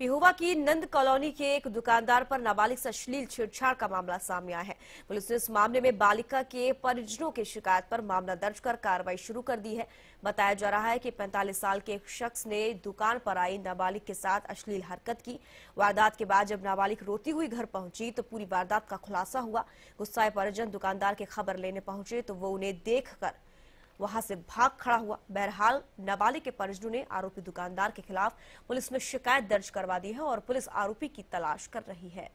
पिहुआ की नंद कॉलोनी के एक दुकानदार पर नाबालिग से अश्लील छेड़छाड़ का मामला सामने आया है पुलिस ने इस मामले में बालिका के परिजनों की शिकायत पर मामला दर्ज कर कार्रवाई शुरू कर दी है बताया जा रहा है कि 45 साल के एक शख्स ने दुकान पर आई नाबालिग के साथ अश्लील हरकत की वारदात के बाद जब नाबालिग रोती हुई घर पहुंची तो पूरी वारदात का खुलासा हुआ गुस्साए परिजन दुकानदार की खबर लेने पहुंचे तो वो उन्हें देख कर वहां से भाग खड़ा हुआ बहरहाल नाबालिग के परिजनों ने आरोपी दुकानदार के खिलाफ पुलिस में शिकायत दर्ज करवा दी है और पुलिस आरोपी की तलाश कर रही है